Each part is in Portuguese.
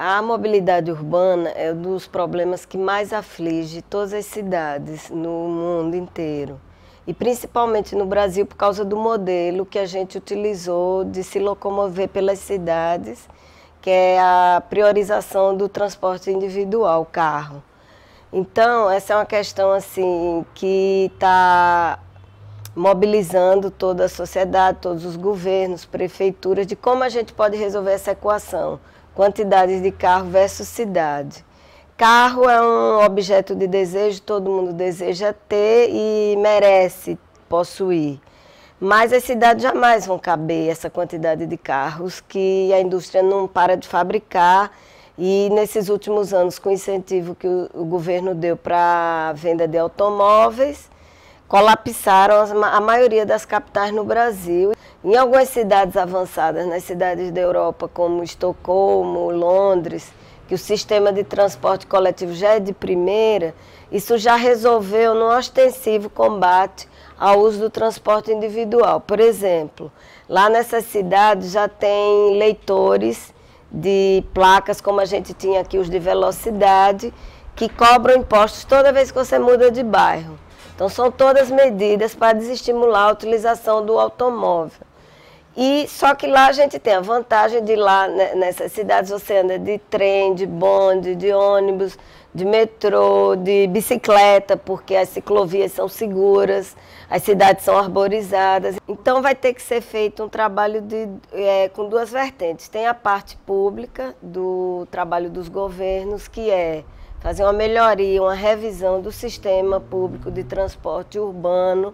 A mobilidade urbana é um dos problemas que mais aflige todas as cidades no mundo inteiro. E principalmente no Brasil, por causa do modelo que a gente utilizou de se locomover pelas cidades, que é a priorização do transporte individual, carro. Então, essa é uma questão assim que está mobilizando toda a sociedade, todos os governos, prefeituras, de como a gente pode resolver essa equação quantidades de carro versus cidade. Carro é um objeto de desejo, todo mundo deseja ter e merece possuir. Mas as cidades jamais vão caber essa quantidade de carros que a indústria não para de fabricar. E nesses últimos anos, com o incentivo que o, o governo deu para a venda de automóveis, colapsaram a maioria das capitais no Brasil. Em algumas cidades avançadas, nas cidades da Europa, como Estocolmo, Londres, que o sistema de transporte coletivo já é de primeira, isso já resolveu no ostensivo combate ao uso do transporte individual. Por exemplo, lá nessas cidades já tem leitores de placas, como a gente tinha aqui os de velocidade, que cobram impostos toda vez que você muda de bairro. Então, são todas medidas para desestimular a utilização do automóvel. E só que lá a gente tem a vantagem de lá né, nessas cidades você anda de trem, de bonde, de ônibus, de metrô, de bicicleta, porque as ciclovias são seguras, as cidades são arborizadas. Então vai ter que ser feito um trabalho de, é, com duas vertentes. Tem a parte pública do trabalho dos governos, que é fazer uma melhoria, uma revisão do sistema público de transporte urbano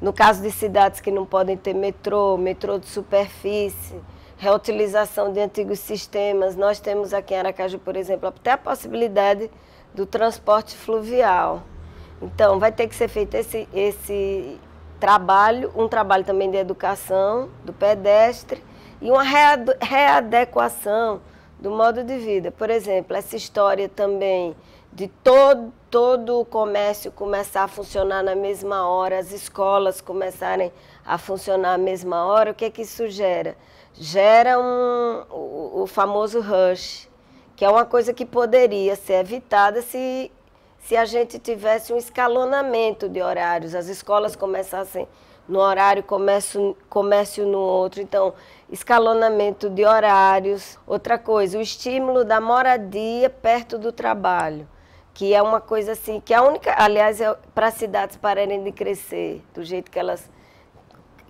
no caso de cidades que não podem ter metrô, metrô de superfície, reutilização de antigos sistemas, nós temos aqui em Aracaju, por exemplo, até a possibilidade do transporte fluvial. Então, vai ter que ser feito esse, esse trabalho, um trabalho também de educação do pedestre e uma readequação do modo de vida. Por exemplo, essa história também de todo, todo o comércio começar a funcionar na mesma hora, as escolas começarem a funcionar na mesma hora, o que é que isso gera? Gera um, o, o famoso rush, que é uma coisa que poderia ser evitada se, se a gente tivesse um escalonamento de horários, as escolas começassem no horário, comércio, comércio no outro. Então, escalonamento de horários. Outra coisa, o estímulo da moradia perto do trabalho que é uma coisa assim, que a única, aliás, é para as cidades pararem de crescer do jeito que elas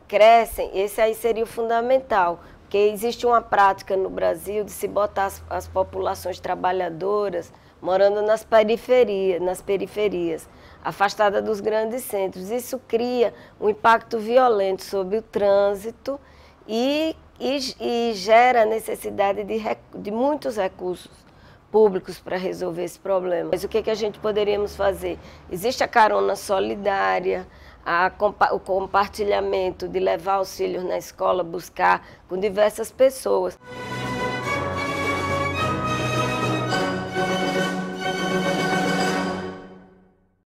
crescem, esse aí seria o fundamental, porque existe uma prática no Brasil de se botar as, as populações trabalhadoras morando nas periferias, nas periferias, afastada dos grandes centros. Isso cria um impacto violento sobre o trânsito e, e, e gera necessidade de, de muitos recursos públicos para resolver esse problema. Mas o que, que a gente poderíamos fazer? Existe a carona solidária, a, o compartilhamento de levar os filhos na escola, buscar com diversas pessoas.